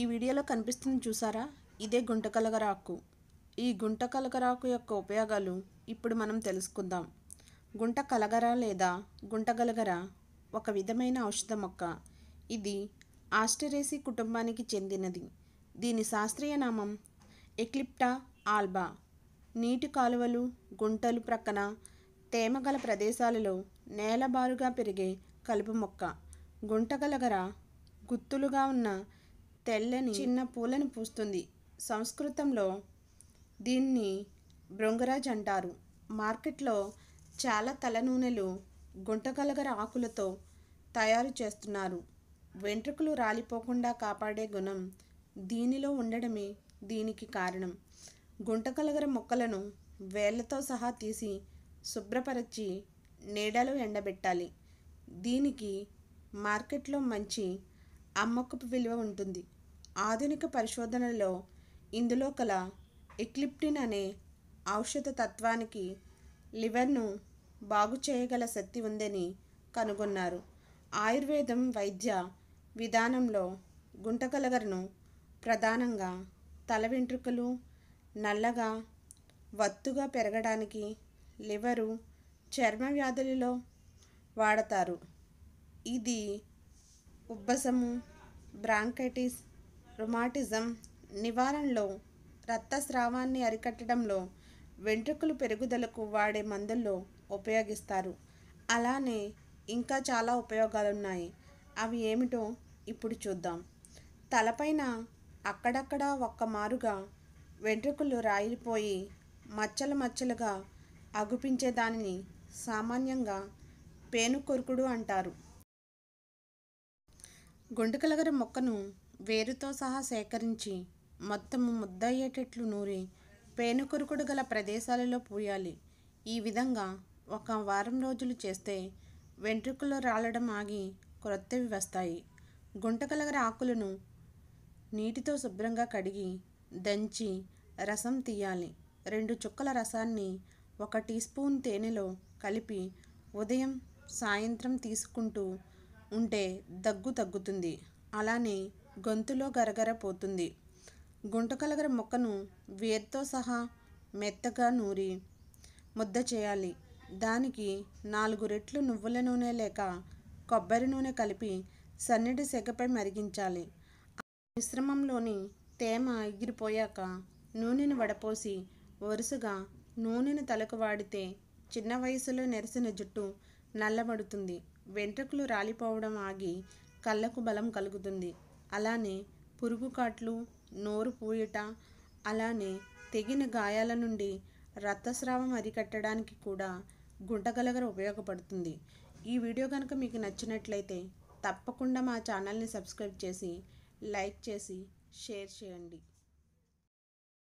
ఈ వీడియోలో కనిపిస్తుంది చూసారా ఇదే గుంటకలగరాకు ఈ గుంట కలగరాకు యొక్క ఉపయోగాలు ఇప్పుడు మనం తెలుసుకుందాం గుంట కలగర లేదా గుంటగలగర ఒక విధమైన ఔషధ మొక్క ఇది ఆస్టరేసి కుటుంబానికి చెందినది దీని శాస్త్రీయ నామం ఎక్లిప్టా ఆల్బా నీటి కాలువలు గుంటలు ప్రక్కన తేమగల ప్రదేశాలలో నేలబారుగా పెరిగే కలుపు మొక్క గుంటగలగర గుత్తులుగా ఉన్న తెల్లని చిన్న పూలను పూస్తుంది సంస్కృతంలో దీన్ని భృంగరాజ్ అంటారు మార్కెట్లో చాలా తలనూనెలు గుంటగలగర ఆకులతో తయారు చేస్తున్నారు వెంట్రుకలు రాలిపోకుండా కాపాడే గుణం దీనిలో ఉండడమే దీనికి కారణం గుంటకలగర మొక్కలను వేళ్లతో సహా తీసి శుభ్రపరచి నీడలో ఎండబెట్టాలి దీనికి మార్కెట్లో మంచి అమ్మకపు విలువ ఉంటుంది ఆధునిక పరిశోధనలో ఇందులో కల ఎక్లిప్టిన్ అనే ఔషధ తత్వానికి లివర్ను బాగు చేయగల శక్తి ఉందని కనుగొన్నారు ఆయుర్వేదం వైద్య విధానంలో గుంటకలగరను ప్రధానంగా తల వెంట్రుకలు నల్లగా వత్తుగా పెరగడానికి లివరు చర్మ వ్యాధులలో వాడతారు ఇది ఉబ్బసము బ్రాంకైటిస్ రొమాటిజం నివారణలో రక్తస్రావాన్ని అరికట్టడంలో వెంట్రుకలు పెరుగుదలకు వాడే మందుల్లో ఉపయోగిస్తారు అలానే ఇంకా చాలా ఉపయోగాలు ఉన్నాయి అవి ఏమిటో ఇప్పుడు చూద్దాం తలపైన అక్కడక్కడ ఒక్క మారుగా వెంట్రుకలు రాయిపోయి మచ్చలు మచ్చలుగా అగుపించే దానిని సామాన్యంగా కొరుకుడు అంటారు గుండుకలగర మొక్కను వేరుతో సహా సేకరించి మొత్తము ముద్దయ్యేటట్లు నూరి పేనుకొరుకుడు గల ప్రదేశాలలో పూయాలి ఈ విధంగా ఒక వారం రోజులు చేస్తే వెంట్రుకలు రాలడం ఆగి క్రొత్తవి వస్తాయి గుంటకలగర ఆకులను నీటితో శుభ్రంగా కడిగి దంచి రసం తీయాలి రెండు చుక్కల రసాన్ని ఒక టీ స్పూన్ తేనెలో కలిపి ఉదయం సాయంత్రం తీసుకుంటూ ఉంటే దగ్గు తగ్గుతుంది అలానే గొంతులో గరగర పోతుంది గుంటకలగర మొక్కను వేర్తో సహా మెత్తగా నూరి ముద్ద చేయాలి దానికి నాలుగు రెట్లు నువ్వుల నూనె లేక కొబ్బరి నూనె కలిపి సన్నిటి సెగపై మరిగించాలి మిశ్రమంలోని తేమ ఎగిరిపోయాక నూనెను వడపోసి వరుసగా నూనెను తలకు వాడితే చిన్న వయసులో నెరిసిన జుట్టు నల్లబడుతుంది వెంట్రుకలు రాలిపోవడం ఆగి కళ్ళకు బలం కలుగుతుంది అలానే పురుగు కాట్లు నోరు పూయట అలానే తెగిన గాయాల నుండి రక్తస్రావం అరికట్టడానికి కూడా గుంటగలగర ఉపయోగపడుతుంది ఈ వీడియో కనుక మీకు నచ్చినట్లయితే తప్పకుండా మా ఛానల్ని సబ్స్క్రైబ్ చేసి లైక్ చేసి షేర్ చేయండి